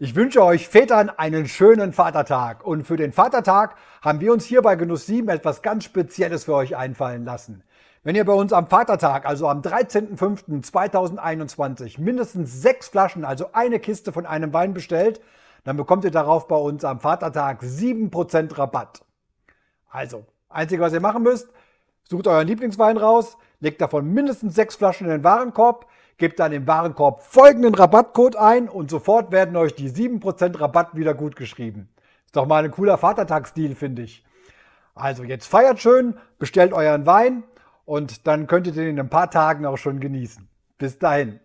Ich wünsche euch Vätern einen schönen Vatertag. Und für den Vatertag haben wir uns hier bei Genuss 7 etwas ganz Spezielles für euch einfallen lassen. Wenn ihr bei uns am Vatertag, also am 13.05.2021, mindestens sechs Flaschen, also eine Kiste von einem Wein bestellt, dann bekommt ihr darauf bei uns am Vatertag 7% Rabatt. Also, einzige, was ihr machen müsst, sucht euren Lieblingswein raus, legt davon mindestens sechs Flaschen in den Warenkorb, Gebt dann im Warenkorb folgenden Rabattcode ein und sofort werden euch die 7% Rabatt wieder gutgeschrieben. Ist doch mal ein cooler Vatertagsdeal, finde ich. Also jetzt feiert schön, bestellt euren Wein und dann könntet ihr den in ein paar Tagen auch schon genießen. Bis dahin.